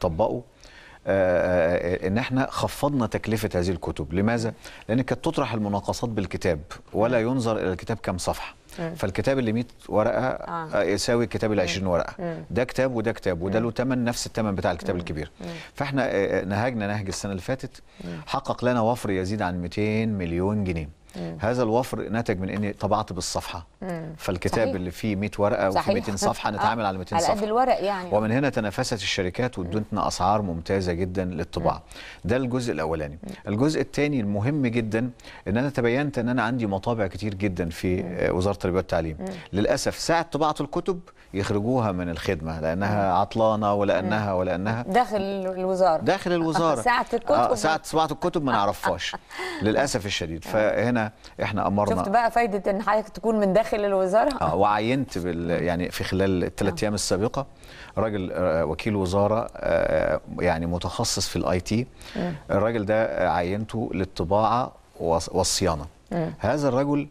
طبقوا آه، آه، آه، ان احنا خفضنا تكلفه هذه الكتب لماذا لان كانت تطرح المناقصات بالكتاب ولا ينظر الى الكتاب كم صفحه فالكتاب اللي 100 ورقه يساوي الكتاب اللي 20 ورقه ده كتاب وده كتاب وده له ثمن نفس الثمن بتاع الكتاب الكبير فاحنا نهجنا نهج السنه اللي فاتت حقق لنا وفر يزيد عن 200 مليون جنيه مم. هذا الوفر نتج من اني طبعت بالصفحه مم. فالكتاب صحيح. اللي فيه 100 ورقه و200 صفحه نتعامل آه. على 200 صفحه نتعامل على 200 صفحه على قد الورق يعني ومن هنا تنافست الشركات وادتنا اسعار ممتازه جدا للطباعه ده الجزء الاولاني الجزء الثاني المهم جدا ان انا تبينت ان انا عندي مطابع كتير جدا في مم. آه، وزاره التربيه والتعليم للاسف ساعه طباعه الكتب يخرجوها من الخدمه لانها عطلانه ولانها ولانها داخل الوزاره داخل الوزاره ساعه الكتب آه، ساعه طباعه الكتب ما نعرفهاش للاسف الشديد فهنا احنا امرنا شفت بقى فايده ان حضرتك تكون من داخل الوزاره اه وعينت بال يعني في خلال الثلاث آه. ايام السابقه راجل آه، وكيل وزاره آه، يعني متخصص في الاي تي الراجل ده عينته للطباعه والصيانه هذا الرجل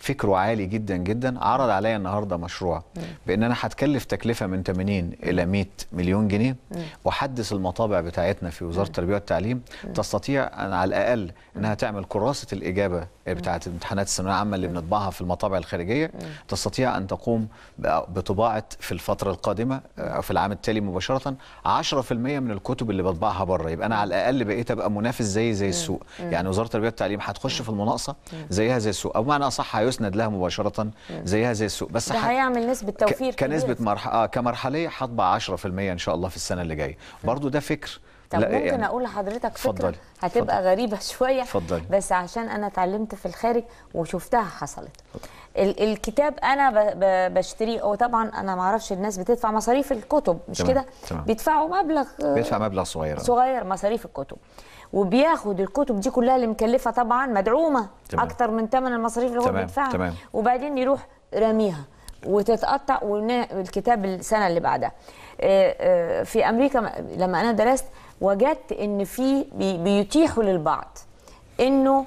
فكره عالي جدا جدا عرض عليا النهارده مشروع بان انا هتكلف تكلفه من 80 الى 100 مليون جنيه واحدث المطابع بتاعتنا في وزاره التربيه والتعليم تستطيع أن على الاقل انها تعمل كراسه الاجابه بتاعه امتحانات الثانويه العامه اللي بنطبعها في المطابع الخارجيه تستطيع ان تقوم بطباعه في الفتره القادمه آه، او في العام التالي مباشره 10% من الكتب اللي بطبعها بره يبقى انا على الاقل بقيت ابقى منافس زي زي السوق يعني وزاره التربيه والتعليم هتخش في المناقصه زيها زي السوق او بمعنى اصح يسند لها مباشره زيها زي السوق بس ده هيعمل نسبه توفير كنسبه مرح... آه كمرحليه هطبع 10% ان شاء الله في السنه اللي جايه برضو ده فكر طب ممكن يعني اقول لحضرتك فكره فضل. هتبقى فضل. غريبه شويه فضل. بس عشان انا اتعلمت في الخارج وشفتها حصلت ال الكتاب انا بشتريه وطبعا انا ما اعرفش الناس بتدفع مصاريف الكتب مش كده بيدفعوا مبلغ بيدفع مبلغ صغير صغير مصاريف الكتب وبياخد الكتب دي كلها اللي مكلفه طبعا مدعومه تمام. اكتر من ثمن المصاريف اللي هو بيدفعها وبعدين يروح راميها وتتقطع والكتاب السنه اللي بعدها آه، آه، في امريكا لما انا درست وجدت ان في بيتيحوا للبعض انه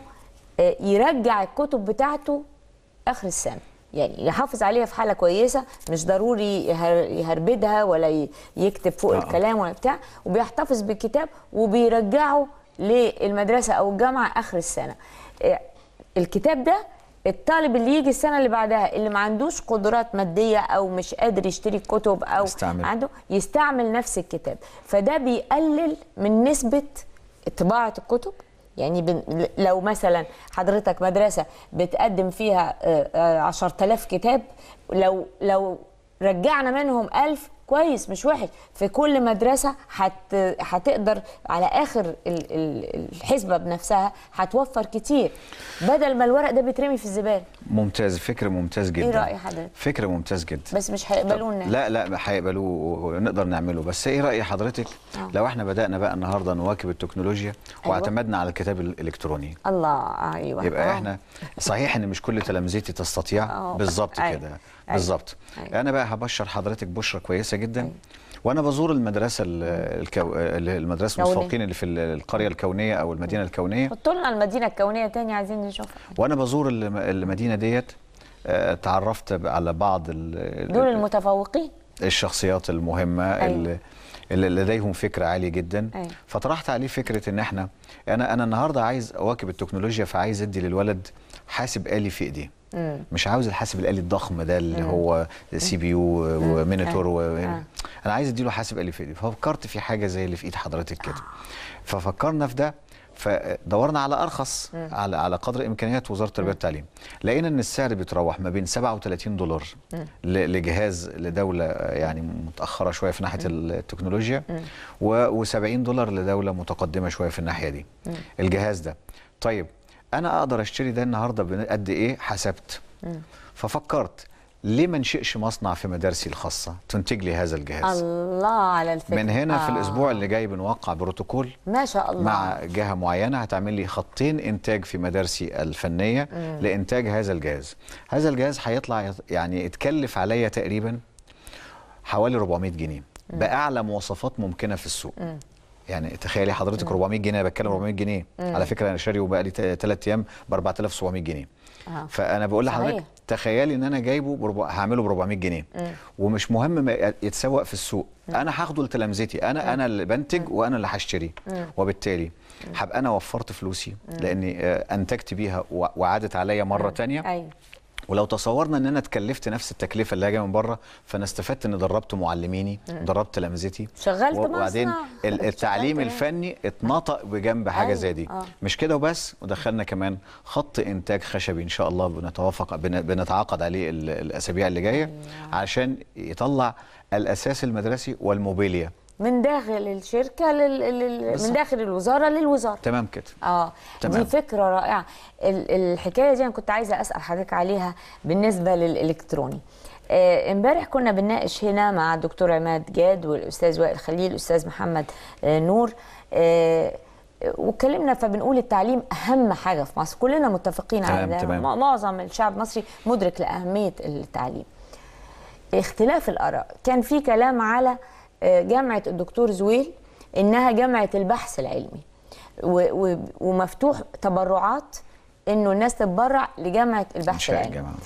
آه، يرجع الكتب بتاعته اخر السنه يعني يحافظ عليها في حاله كويسه مش ضروري يهربدها ولا يكتب فوق آه. الكلام ولا بتاع وبيحتفظ بالكتاب وبيرجعه للمدرسه او الجامعه اخر السنه آه، الكتاب ده الطالب اللي يجي السنه اللي بعدها اللي ما عندوش قدرات ماديه او مش قادر يشتري كتب او يستعمل. عنده يستعمل نفس الكتاب فده بيقلل من نسبه طباعه الكتب يعني لو مثلا حضرتك مدرسه بتقدم فيها 10000 آه، آه، كتاب لو لو رجعنا منهم 1000 كويس مش وحش في كل مدرسه هت هتقدر على اخر الحسبه بنفسها هتوفر كتير بدل ما الورق ده بيترمي في الزباله ممتاز فكره ممتاز جدا ايه راي حضرتك فكره ممتاز جدا بس مش هيقبلونا لا لا هيقبلوه ونقدر نعمله بس ايه راي حضرتك أوه. لو احنا بدانا بقى النهارده نواكب التكنولوجيا أيوة. واعتمدنا على الكتاب الالكتروني الله ايوه يبقى أوه. احنا صحيح ان مش كل تلامذتي تستطيع آه. بالظبط أيوة. كده أيوة. بالظبط أيوة. انا بقى هبشر حضرتك بشره كويسه جدا جدا وانا بزور المدرسه الكو... المدرسه المتفوقين اللي في القريه الكونيه او المدينه الكونيه حط لنا المدينه الكونيه تاني عايزين نشوفها وانا بزور المدينه ديت آه، تعرفت على بعض ال... دول المتفوقين الشخصيات المهمه أيوة. اللي لديهم فكره عاليه جدا أي. أيوة. فطرحت عليه فكره ان احنا انا انا النهارده عايز اواكب التكنولوجيا فعايز ادي للولد حاسب آلي في ايديه مش عاوز الحاسب الآلي الضخم ده اللي مم. هو سي بي يو ومينيتور آه. آه. انا عايز اديله حاسب آلي في ايديه ففكرت في حاجه زي اللي في ايد حضرتك كده آه. ففكرنا في ده فدورنا على ارخص على على قدر امكانيات وزاره التربيه والتعليم لقينا ان السعر بيتراوح ما بين 37 دولار لجهاز لدوله يعني متاخره شويه في ناحيه التكنولوجيا و70 دولار لدوله متقدمه شويه في الناحيه دي الجهاز ده طيب انا اقدر اشتري ده النهارده قد ايه حسبت ففكرت ليه ما نشئش مصنع في مدارسي الخاصه تنتج لي هذا الجهاز الله على الفكره من هنا في الاسبوع اللي جاي بنوقع بروتوكول ما شاء الله مع جهه معينه هتعمل لي خطين انتاج في مدارسي الفنيه مم. لانتاج هذا الجهاز هذا الجهاز هيطلع يعني اتكلف عليا تقريبا حوالي 400 جنيه مم. باعلى مواصفات ممكنه في السوق مم. يعني تخيلي حضرتك 400 جنيه انا بتكلم 400 جنيه مم. على فكره انا شاريه وبقى لي 3 ايام ب 4700 جنيه آه. فانا بقول لحضرتك تخيلي ان انا جايبه بربع... هعمله ب 400 جنيه ومش مهم يتسوق في السوق م. انا هاخده لتلامذتي انا م. انا اللي بنتج م. وانا اللي هشتريه وبالتالي هبقى انا وفرت فلوسي لاني آه، انتجت بيها وعادت عليا مره ثانيه تانية أيوه. ولو تصورنا ان انا اتكلفت نفس التكلفه اللي جايه من بره فانا استفدت اني دربت معلميني دربت لمذتي شغلت وبعدين التعليم شغلت إيه؟ الفني اتنطق بجنب حاجه أيوة، زي دي آه. مش كده وبس ودخلنا كمان خط انتاج خشبي ان شاء الله بنتوافق بنتعاقد عليه الاسابيع اللي جايه أيوة. عشان يطلع الاساس المدرسي والموبيليا من داخل الشركه لل... لل... من داخل الوزاره للوزاره تمام كده اه تمام. دي فكره رائعه الحكايه دي انا كنت عايزه اسال حضرتك عليها بالنسبه للالكتروني آه، امبارح كنا بنناقش هنا مع الدكتور عماد جاد والاستاذ وائل خليل والاستاذ محمد آه، نور آه، وكلمنا فبنقول التعليم اهم حاجه في مصر كلنا متفقين على ده تمام. معظم الشعب المصري مدرك لاهميه التعليم اختلاف الاراء كان في كلام على جامعه الدكتور زويل انها جامعه البحث العلمي ومفتوح تبرعات انه الناس تتبرع لجامعه البحث العلمي